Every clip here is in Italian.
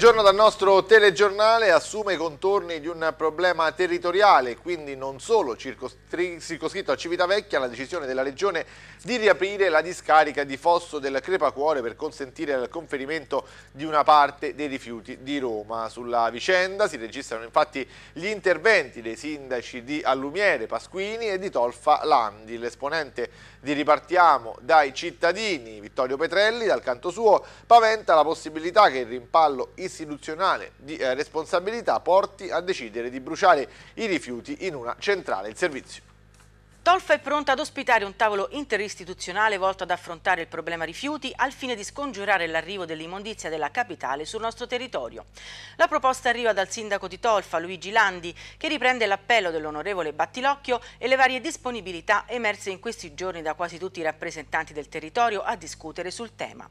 Un giorno dal nostro telegiornale assume i contorni di un problema territoriale, quindi non solo circoscritto a Civitavecchia, la decisione della Regione di riaprire la discarica di Fosso del Crepacuore per consentire il conferimento di una parte dei rifiuti di Roma. Sulla vicenda si registrano infatti gli interventi dei sindaci di Allumiere, Pasquini e di Tolfa Landi. L'esponente di ripartiamo dai cittadini, Vittorio Petrelli dal canto suo paventa la possibilità che il rimpallo istituzionale di eh, responsabilità porti a decidere di bruciare i rifiuti in una centrale. Il servizio. Tolfa è pronta ad ospitare un tavolo interistituzionale volto ad affrontare il problema rifiuti al fine di scongiurare l'arrivo dell'immondizia della capitale sul nostro territorio. La proposta arriva dal sindaco di Tolfa, Luigi Landi, che riprende l'appello dell'onorevole Battilocchio e le varie disponibilità emerse in questi giorni da quasi tutti i rappresentanti del territorio a discutere sul tema.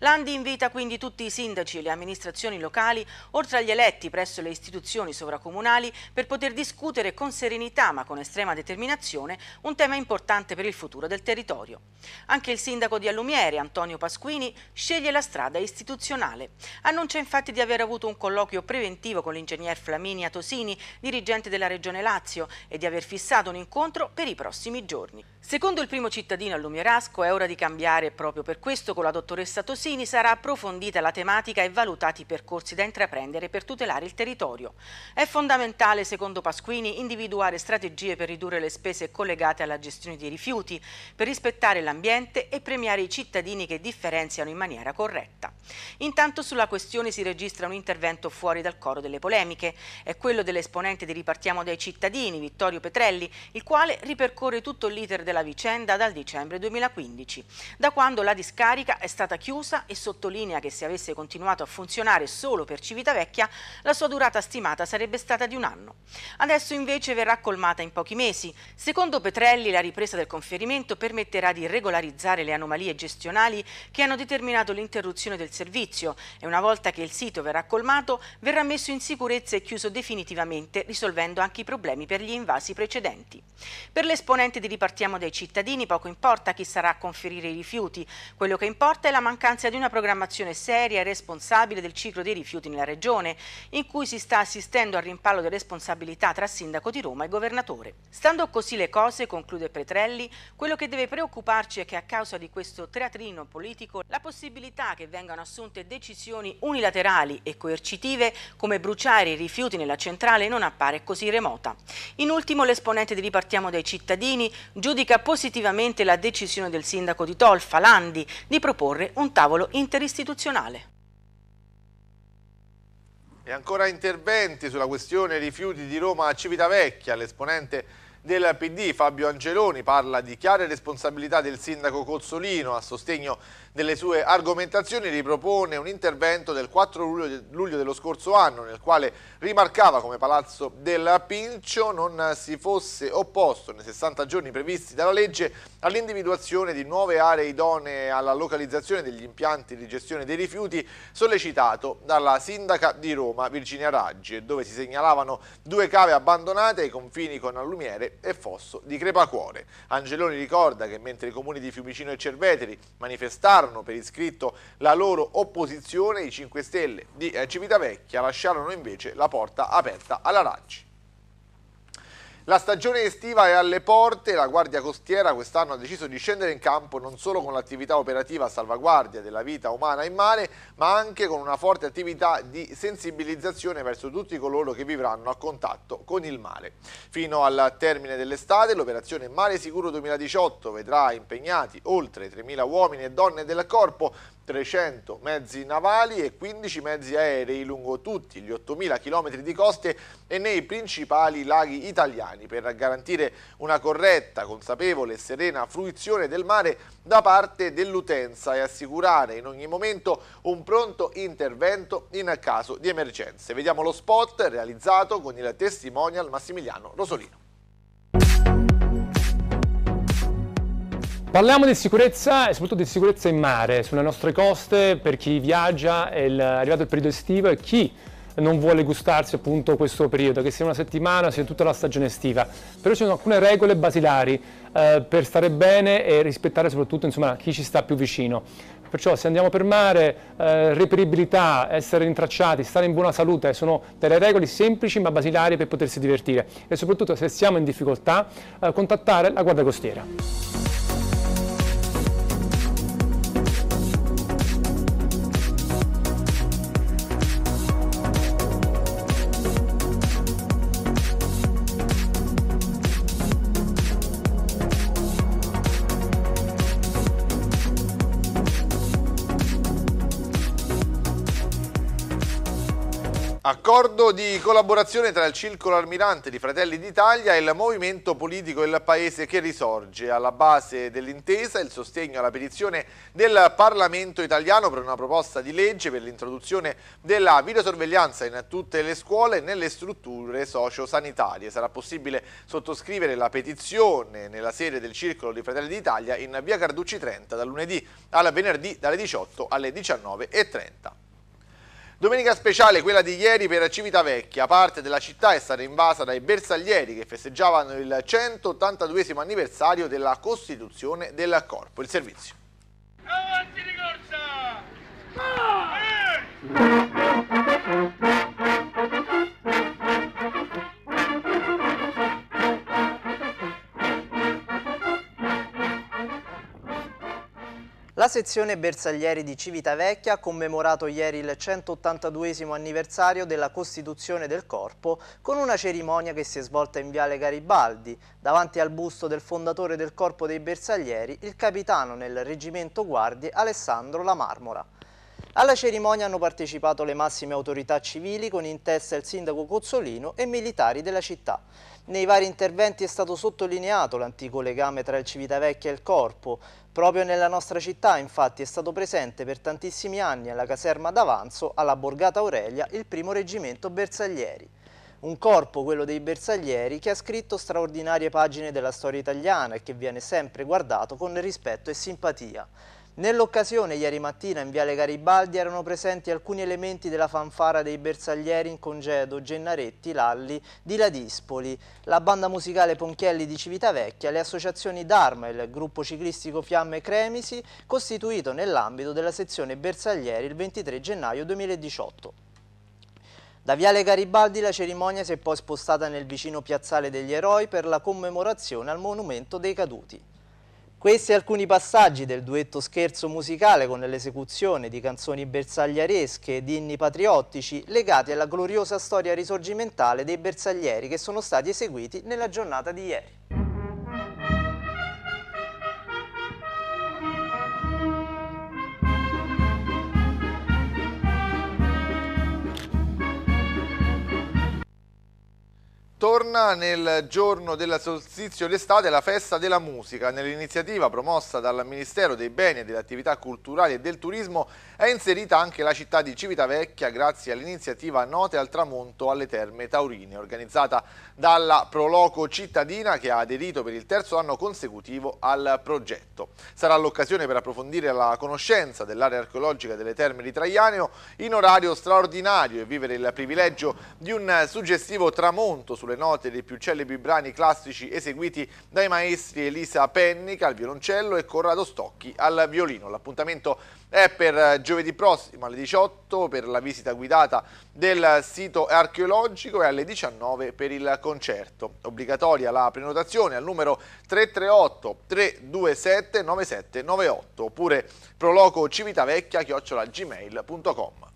Landi invita quindi tutti i sindaci e le amministrazioni locali, oltre agli eletti presso le istituzioni sovracomunali, per poter discutere con serenità ma con estrema determinazione un tema importante per il futuro del territorio. Anche il sindaco di Allumiere, Antonio Pasquini, sceglie la strada istituzionale. Annuncia infatti di aver avuto un colloquio preventivo con l'ingegner Flaminia Tosini, dirigente della Regione Lazio, e di aver fissato un incontro per i prossimi giorni. Secondo il primo cittadino allumierasco è ora di cambiare e proprio per questo con la dottoressa Tosini sarà approfondita la tematica e valutati i percorsi da intraprendere per tutelare il territorio. È fondamentale, secondo Pasquini, individuare strategie per ridurre le spese collegate legate alla gestione dei rifiuti, per rispettare l'ambiente e premiare i cittadini che differenziano in maniera corretta. Intanto sulla questione si registra un intervento fuori dal coro delle polemiche, è quello dell'esponente di Ripartiamo dai cittadini, Vittorio Petrelli, il quale ripercorre tutto l'iter della vicenda dal dicembre 2015, da quando la discarica è stata chiusa e sottolinea che se avesse continuato a funzionare solo per Civitavecchia, la sua durata stimata sarebbe stata di un anno. Adesso invece verrà colmata in pochi mesi. Secondo Petrelli, Petrelli, la ripresa del conferimento permetterà di regolarizzare le anomalie gestionali che hanno determinato l'interruzione del servizio e una volta che il sito verrà colmato verrà messo in sicurezza e chiuso definitivamente, risolvendo anche i problemi per gli invasi precedenti. Per l'esponente di Ripartiamo dai cittadini poco importa chi sarà a conferire i rifiuti, quello che importa è la mancanza di una programmazione seria e responsabile del ciclo dei rifiuti nella regione, in cui si sta assistendo al rimpallo di responsabilità tra sindaco di Roma e governatore. Stando così le cose, mosse, conclude Petrelli, quello che deve preoccuparci è che a causa di questo teatrino politico la possibilità che vengano assunte decisioni unilaterali e coercitive come bruciare i rifiuti nella centrale non appare così remota. In ultimo l'esponente di Ripartiamo dai cittadini giudica positivamente la decisione del sindaco di Tolfa, Landi, di proporre un tavolo interistituzionale. E ancora interventi sulla questione rifiuti di Roma a Civitavecchia. L'esponente del PD Fabio Angeloni parla di chiare responsabilità del sindaco Cozzolino a sostegno delle sue argomentazioni ripropone un intervento del 4 luglio, luglio dello scorso anno nel quale rimarcava come Palazzo del Pincio non si fosse opposto nei 60 giorni previsti dalla legge all'individuazione di nuove aree idonee alla localizzazione degli impianti di gestione dei rifiuti sollecitato dalla sindaca di Roma Virginia Raggi dove si segnalavano due cave abbandonate ai confini con Allumiere e Fosso di Crepacuore. Angeloni ricorda che mentre i comuni di Fiumicino e Cerveteri manifestavano manifestarono per iscritto la loro opposizione, i 5 Stelle di eh, Civitavecchia lasciarono invece la porta aperta alla all'Aranci. La stagione estiva è alle porte, la Guardia Costiera quest'anno ha deciso di scendere in campo non solo con l'attività operativa a salvaguardia della vita umana in mare, ma anche con una forte attività di sensibilizzazione verso tutti coloro che vivranno a contatto con il mare. Fino al termine dell'estate l'operazione Mare Sicuro 2018 vedrà impegnati oltre 3.000 uomini e donne del corpo 300 mezzi navali e 15 mezzi aerei lungo tutti gli 8.000 km di coste e nei principali laghi italiani per garantire una corretta, consapevole e serena fruizione del mare da parte dell'utenza e assicurare in ogni momento un pronto intervento in caso di emergenze. Vediamo lo spot realizzato con il testimonial Massimiliano Rosolino. Parliamo di sicurezza e soprattutto di sicurezza in mare, sulle nostre coste per chi viaggia, è arrivato il periodo estivo e chi non vuole gustarsi appunto questo periodo, che sia una settimana, sia tutta la stagione estiva. Però ci sono alcune regole basilari eh, per stare bene e rispettare soprattutto insomma, chi ci sta più vicino. Perciò se andiamo per mare, eh, reperibilità, essere rintracciati, stare in buona salute, sono delle regole semplici ma basilari per potersi divertire e soprattutto se siamo in difficoltà eh, contattare la guardia costiera. Accordo di collaborazione tra il Circolo Almirante di Fratelli d'Italia e il Movimento Politico del Paese che risorge. Alla base dell'intesa il sostegno alla petizione del Parlamento italiano per una proposta di legge per l'introduzione della videosorveglianza in tutte le scuole e nelle strutture sociosanitarie. Sarà possibile sottoscrivere la petizione nella sede del Circolo di Fratelli d'Italia in via Carducci 30 dal lunedì al venerdì dalle 18 alle 19.30. Domenica speciale quella di ieri per Civitavecchia, parte della città è stata invasa dai bersaglieri che festeggiavano il 182 anniversario della Costituzione del Corpo. Il servizio. Avanti di corsa! Ah! Eh! La sezione bersaglieri di Civitavecchia ha commemorato ieri il 182 anniversario della costituzione del corpo con una cerimonia che si è svolta in Viale Garibaldi, davanti al busto del fondatore del corpo dei bersaglieri, il capitano nel reggimento guardie Alessandro La Marmora. Alla cerimonia hanno partecipato le massime autorità civili con in testa il sindaco Cozzolino e militari della città. Nei vari interventi è stato sottolineato l'antico legame tra il Civitavecchia e il corpo, Proprio nella nostra città, infatti, è stato presente per tantissimi anni alla caserma d'Avanzo, alla Borgata Aurelia, il primo reggimento Bersaglieri. Un corpo, quello dei bersaglieri, che ha scritto straordinarie pagine della storia italiana e che viene sempre guardato con rispetto e simpatia. Nell'occasione ieri mattina in Viale Garibaldi erano presenti alcuni elementi della fanfara dei bersaglieri in congedo Gennaretti, Lalli, di Ladispoli, la banda musicale Ponchielli di Civitavecchia, le associazioni D'Arma e il gruppo ciclistico Fiamme Cremisi, costituito nell'ambito della sezione bersaglieri il 23 gennaio 2018. Da Viale Garibaldi la cerimonia si è poi spostata nel vicino Piazzale degli Eroi per la commemorazione al Monumento dei Caduti. Questi alcuni passaggi del duetto scherzo musicale con l'esecuzione di canzoni bersagliaresche e inni patriottici legati alla gloriosa storia risorgimentale dei bersaglieri che sono stati eseguiti nella giornata di ieri. Torna nel giorno del solstizio d'estate la festa della musica. Nell'iniziativa promossa dal Ministero dei Beni e delle Attività Culturali e del Turismo è inserita anche la città di Civitavecchia grazie all'iniziativa Note al tramonto alle Terme Taurine, organizzata dalla Proloco Cittadina che ha aderito per il terzo anno consecutivo al progetto. Sarà l'occasione per approfondire la conoscenza dell'area archeologica delle Terme di Traianeo in orario straordinario e vivere il privilegio di un suggestivo tramonto sulle le note dei più celebri brani classici eseguiti dai maestri Elisa Pennica al violoncello e Corrado Stocchi al violino. L'appuntamento è per eh, giovedì prossimo alle 18 per la visita guidata del sito archeologico e alle 19 per il concerto. Obbligatoria la prenotazione al numero 338 327 9798 oppure proloco civitavecchia chiocciolagmail.com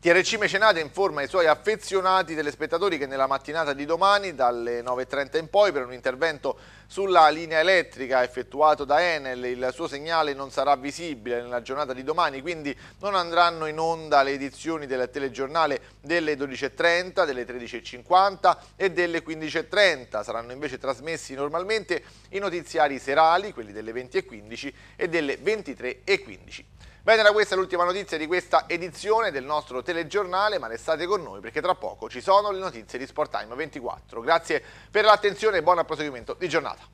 TRC Mecenate informa i suoi affezionati telespettatori che nella mattinata di domani dalle 9.30 in poi per un intervento sulla linea elettrica effettuato da Enel il suo segnale non sarà visibile nella giornata di domani quindi non andranno in onda le edizioni del telegiornale delle 12.30, delle 13.50 e delle 15.30 saranno invece trasmessi normalmente i notiziari serali, quelli delle 20.15 e delle 23.15. Bene, era questa l'ultima notizia di questa edizione del nostro telegiornale, ma restate con noi perché tra poco ci sono le notizie di Sporttime 24. Grazie per l'attenzione e buon proseguimento di giornata.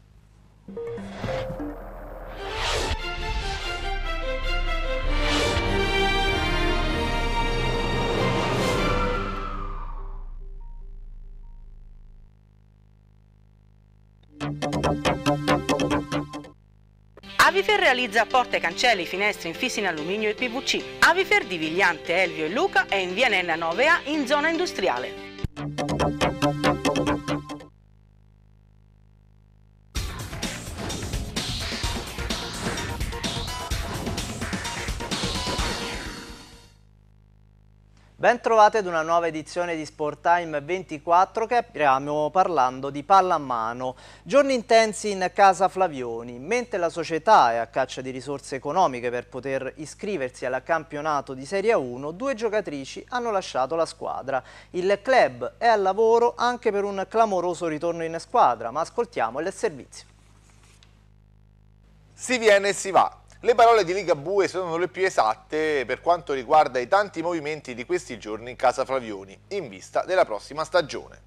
Thank you. Avifer realizza porte, cancelli, finestre infissi in alluminio e PVC. Avifer di Vigliante, Elvio e Luca è in via Vianella 9A in zona industriale. Ben trovate ad una nuova edizione di Sporttime 24 che apriamo parlando di pallamano. Giorni intensi in casa Flavioni, mentre la società è a caccia di risorse economiche per poter iscriversi al campionato di Serie 1, due giocatrici hanno lasciato la squadra. Il club è al lavoro anche per un clamoroso ritorno in squadra, ma ascoltiamo il servizio. Si viene e si va, le parole di Ligabue sono le più esatte per quanto riguarda i tanti movimenti di questi giorni in casa Flavioni, in vista della prossima stagione.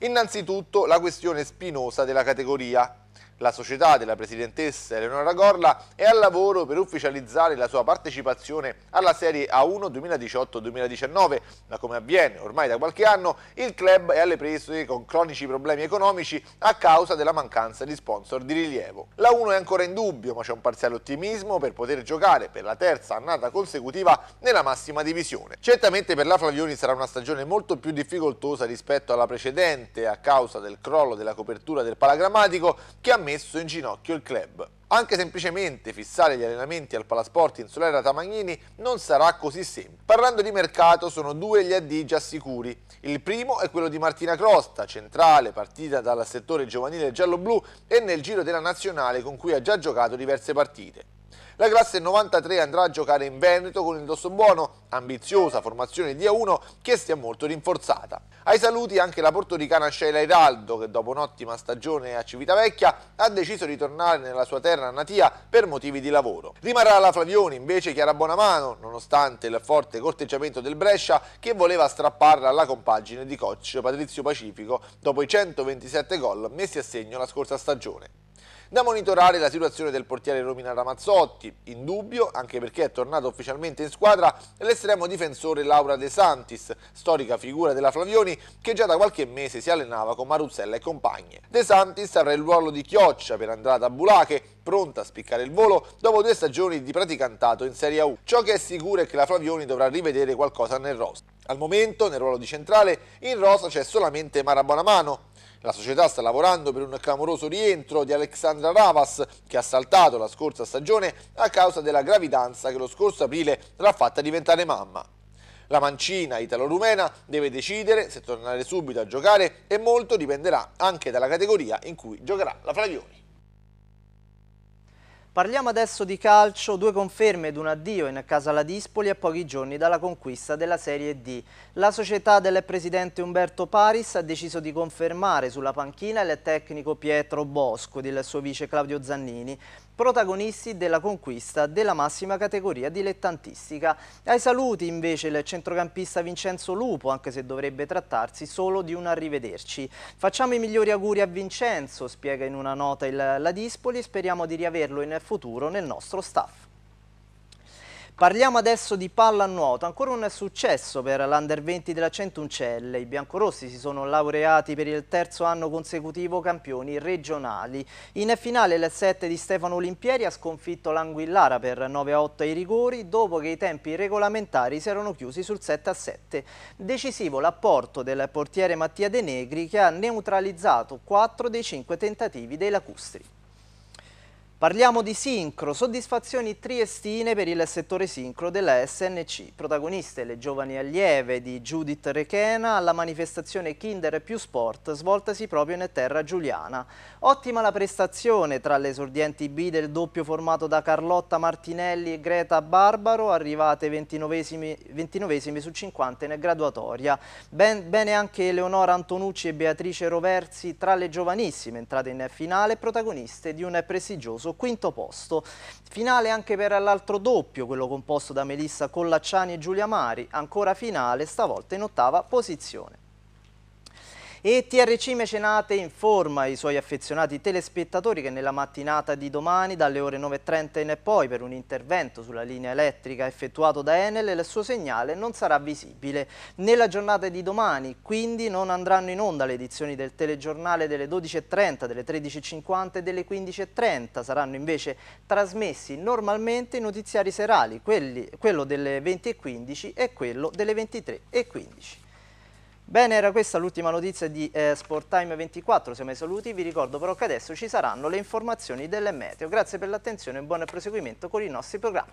Innanzitutto la questione spinosa della categoria, la società della presidentessa Eleonora Gorla è al lavoro per ufficializzare la sua partecipazione alla Serie A1 2018-2019, ma come avviene ormai da qualche anno, il club è alle prese con cronici problemi economici a causa della mancanza di sponsor di rilievo. La 1 è ancora in dubbio, ma c'è un parziale ottimismo per poter giocare per la terza annata consecutiva nella massima divisione. Certamente per la Flavioni sarà una stagione molto più difficoltosa rispetto alla precedente a causa del crollo della copertura del palagrammatico che ha messo in ginocchio il club. Anche semplicemente fissare gli allenamenti al Palasport Solera Tamagnini non sarà così semplice. Parlando di mercato sono due gli addì già sicuri. Il primo è quello di Martina Crosta, centrale partita dal settore giovanile giallo-blu e nel giro della nazionale con cui ha già giocato diverse partite. La classe 93 andrà a giocare in Veneto con il buono, ambiziosa formazione di A1 che si è molto rinforzata. Ai saluti anche la portoricana Sheila Hiraldo che dopo un'ottima stagione a Civitavecchia ha deciso di tornare nella sua terra natia per motivi di lavoro. Rimarrà la Flavioni invece Chiara Bonamano, nonostante il forte corteggiamento del Brescia che voleva strapparla alla compagine di coach Patrizio Pacifico dopo i 127 gol messi a segno la scorsa stagione. Da monitorare la situazione del portiere Romina Ramazzotti, in dubbio anche perché è tornato ufficialmente in squadra l'estremo difensore Laura De Santis, storica figura della Flavioni che già da qualche mese si allenava con Maruzzella e compagne. De Santis avrà il ruolo di chioccia per Andrata Bulache, pronta a spiccare il volo dopo due stagioni di praticantato in Serie a Ciò che è sicuro è che la Flavioni dovrà rivedere qualcosa nel roster. Al momento, nel ruolo di centrale, in rosa c'è solamente Mara Bonamano, la società sta lavorando per un clamoroso rientro di Alexandra Ravas che ha saltato la scorsa stagione a causa della gravidanza che lo scorso aprile l'ha fatta diventare mamma. La mancina italo-rumena deve decidere se tornare subito a giocare e molto dipenderà anche dalla categoria in cui giocherà la Flavioni. Parliamo adesso di calcio, due conferme ed un addio in casa la Dispoli a pochi giorni dalla conquista della Serie D. La società del presidente Umberto Paris ha deciso di confermare sulla panchina il tecnico Pietro Bosco ed il suo vice Claudio Zannini protagonisti della conquista della massima categoria dilettantistica. Ai saluti invece il centrocampista Vincenzo Lupo, anche se dovrebbe trattarsi solo di un arrivederci. Facciamo i migliori auguri a Vincenzo, spiega in una nota il, la Dispoli speriamo di riaverlo in futuro nel nostro staff. Parliamo adesso di pallanuoto, ancora un successo per l'Under 20 della Centuncelle. I biancorossi si sono laureati per il terzo anno consecutivo campioni regionali. In finale l'S7 di Stefano Olimpieri ha sconfitto l'Anguillara per 9-8 ai rigori dopo che i tempi regolamentari si erano chiusi sul 7-7. Decisivo l'apporto del portiere Mattia De Negri che ha neutralizzato 4 dei 5 tentativi dei lacustri. Parliamo di sincro, soddisfazioni triestine per il settore sincro della SNC. Protagoniste le giovani allieve di Judith Rechena alla manifestazione Kinder più Sport svoltasi proprio in terra giuliana. Ottima la prestazione tra le esordienti B del doppio formato da Carlotta Martinelli e Greta Barbaro, arrivate 29esimi, 29esimi su 50 in graduatoria. Ben, bene anche Leonora Antonucci e Beatrice Roversi tra le giovanissime entrate in finale protagoniste di un prestigioso clamoroso. Quinto posto, finale anche per l'altro doppio, quello composto da Melissa Collacciani e Giulia Mari, ancora finale, stavolta in ottava posizione. E TRC Mecenate informa i suoi affezionati telespettatori che nella mattinata di domani dalle ore 9.30 in poi per un intervento sulla linea elettrica effettuato da Enel il suo segnale non sarà visibile. Nella giornata di domani quindi non andranno in onda le edizioni del telegiornale delle 12.30, delle 13.50 e delle 15.30. Saranno invece trasmessi normalmente i notiziari serali, quelli, quello delle 20.15 e quello delle 23.15. Bene, era questa l'ultima notizia di eh, Sport 24, siamo ai saluti, vi ricordo però che adesso ci saranno le informazioni delle meteo. Grazie per l'attenzione e buon proseguimento con i nostri programmi.